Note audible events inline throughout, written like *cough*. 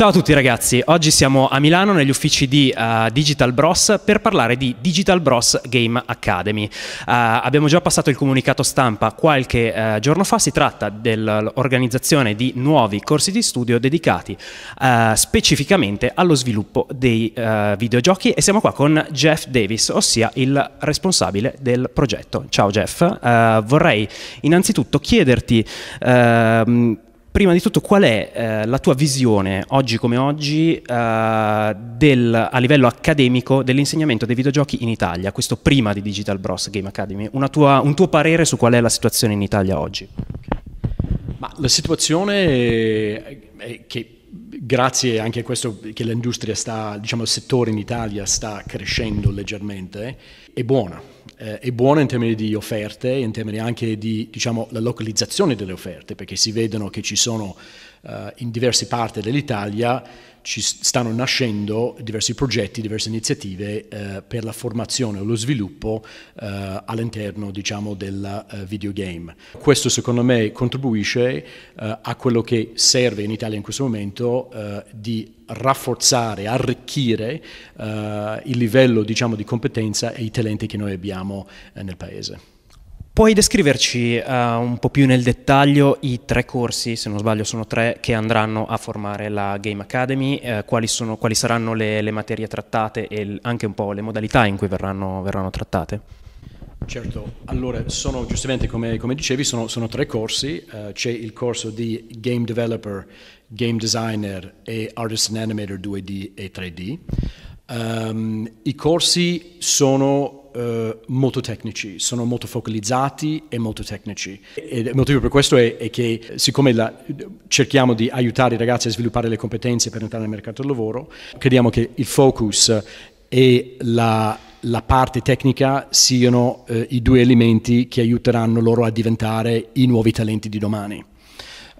Ciao a tutti ragazzi, oggi siamo a Milano negli uffici di uh, Digital Bros per parlare di Digital Bros Game Academy. Uh, abbiamo già passato il comunicato stampa qualche uh, giorno fa, si tratta dell'organizzazione di nuovi corsi di studio dedicati specificamente allo sviluppo dei videogiochi e siamo qua con Jeff Davis, ossia il responsabile del progetto. Ciao Jeff, vorrei innanzitutto chiederti ehm, prima di tutto qual è eh, la tua visione oggi come oggi eh, del, a livello accademico dell'insegnamento dei videogiochi in Italia, questo prima di Digital Bros Game Academy, tua, un tuo parere su qual è la situazione in Italia oggi? Ma la situazione è che grazie anche a questo che l'industria sta, diciamo il settore in Italia sta crescendo leggermente, è buona. Eh, è buona in termini di offerte, in termini anche di diciamo, la localizzazione delle offerte, perché si vedono che ci sono eh, in diverse parti dell'Italia ci stanno nascendo diversi progetti, diverse iniziative eh, per la formazione o lo sviluppo eh, all'interno diciamo, del eh, videogame. Questo secondo me contribuisce eh, a quello che serve in Italia in questo momento eh, di rafforzare, arricchire eh, il livello diciamo, di competenza e i talenti che noi abbiamo nel Paese. Puoi descriverci uh, un po' più nel dettaglio i tre corsi, se non sbaglio sono tre, che andranno a formare la Game Academy, uh, quali, sono, quali, saranno le, le, materie trattate e anche un po' le modalità in cui verranno, verranno trattate? Certo, allora sono giustamente come, come dicevi sono, sono, tre corsi, uh, c'è il corso di Game Developer, Game Designer e Artist and Animator 2D e 3D. Um, ehm, I corsi sono eh, molto tecnici, sono molto focalizzati e molto tecnici. E il motivo per questo è, è che siccome la, cerchiamo di aiutare i ragazzi a sviluppare le competenze per entrare nel mercato del lavoro, crediamo che il focus e la, la parte tecnica siano eh, i due elementi che aiuteranno loro a diventare i nuovi talenti di domani.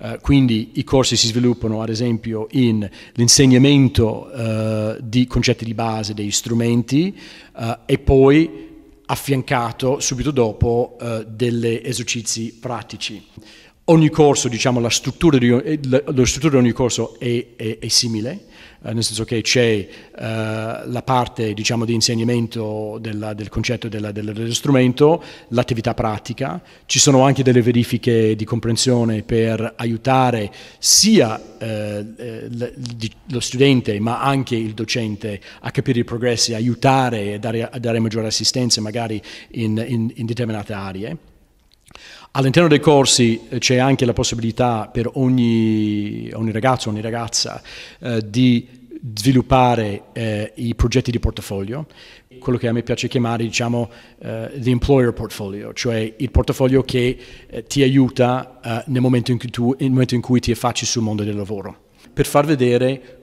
Uh, quindi i corsi si sviluppano ad esempio in l'insegnamento uh, di concetti di base, degli strumenti uh, e poi affiancato subito dopo eh, degli esercizi pratici ogni corso, diciamo, la struttura di, eh, la, la struttura di ogni corso è, è, è simile, eh, nel senso che c'è eh, la parte, diciamo, di insegnamento della, del concetto della, del, dello strumento, l'attività pratica, ci sono anche delle verifiche di comprensione per aiutare sia eh, eh lo studente ma anche il docente a capire i progressi, aiutare e dare, dare, maggiore assistenza magari in, in, in determinate aree. All'interno dei corsi eh, c'è anche la possibilità per ogni, ogni ragazzo, ogni ragazza eh, di sviluppare eh, i progetti di portafoglio, quello che a me piace chiamare diciamo eh, the employer portfolio, cioè il portafoglio che eh, ti aiuta eh, nel momento, in cui tu, nel momento in cui ti affacci sul mondo del lavoro, per far vedere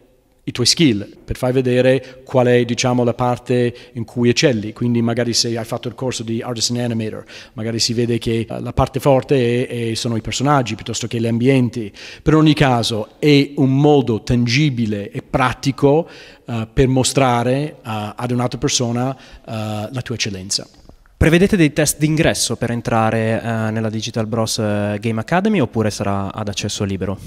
i tuoi skill, per far vedere qual è diciamo, la parte in cui eccelli, quindi magari se hai fatto il corso di Artisan Animator, magari si vede che eh, la parte forte è, è, sono i personaggi piuttosto che gli ambienti, per ogni caso è un modo tangibile e pratico uh, per mostrare uh, ad un'altra persona uh, la tua eccellenza. Prevedete dei test d'ingresso per entrare nella Digital Bros Game Academy oppure sarà ad accesso libero?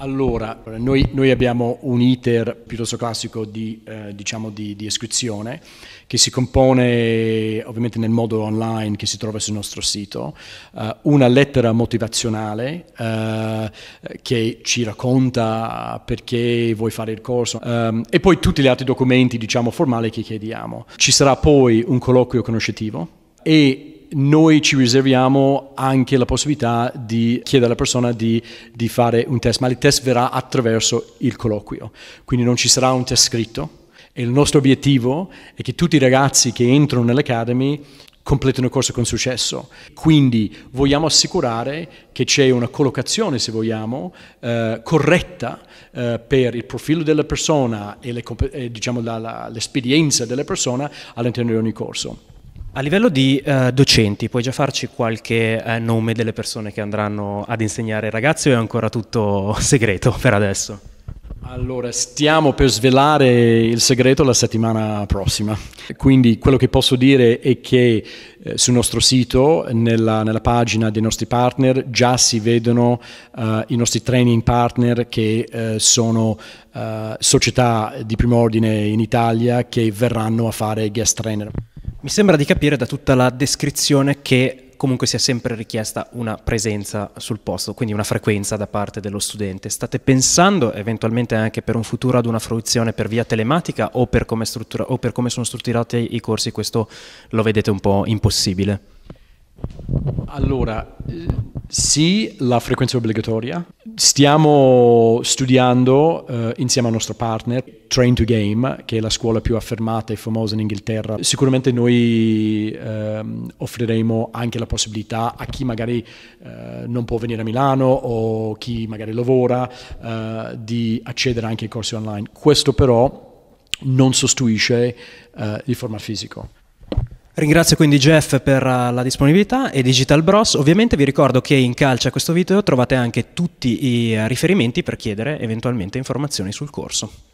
Allora, noi, noi, abbiamo un iter piuttosto classico di, eh, diciamo di, di, iscrizione che si compone ovviamente nel modo online che si trova sul nostro sito, eh, una lettera motivazionale eh, che ci racconta perché vuoi fare il corso ehm, e poi tutti gli altri documenti diciamo, formali che chiediamo. Ci sarà poi un colloquio conoscitivo e noi ci riserviamo anche la possibilità di chiedere alla persona di, di fare un test, ma il test verrà attraverso il colloquio, quindi non ci sarà un test scritto. E il nostro obiettivo è che tutti i ragazzi che entrano nell'Academy completino il corso con successo. Quindi vogliamo assicurare che c'è una collocazione, se vogliamo, eh, corretta eh, per il profilo della persona e eh, diciamo l'esperienza diciamo, della persona all'interno di ogni corso. A livello di eh, docenti, puoi già farci qualche eh, nome delle persone che andranno ad insegnare ai ragazzi o è ancora tutto *laughs* segreto per adesso? Allora, stiamo per svelare il segreto la settimana prossima, quindi quello che posso dire è che eh, sul nostro sito, nella, nella, pagina dei nostri partner, già si vedono eh, i nostri training partner che eh, sono eh, società di primo ordine in Italia che verranno a fare guest trainer. Mi sembra di capire da tutta la descrizione che comunque sia sempre richiesta una presenza sul posto, quindi una frequenza da parte dello studente. State pensando eventualmente anche per un futuro ad una fruizione per via telematica o per come, struttura, o per come sono strutturati i corsi, questo lo vedete un po' impossibile? Allora, eh, sì, la frequenza è obbligatoria, Stiamo studiando eh, insieme al nostro partner Train to Game, che è la scuola più affermata e famosa in Inghilterra. Sicuramente noi eh, offriremo anche la possibilità a chi magari eh, non può venire a Milano o chi magari lavora eh, di accedere anche ai corsi online. Questo però non sostituisce eh, il format fisico. Ringrazio quindi Jeff per eh, la disponibilità e Digital Bros. Ovviamente vi ricordo che in calcio a questo video trovate anche tutti i eh, riferimenti per chiedere eventualmente informazioni sul corso.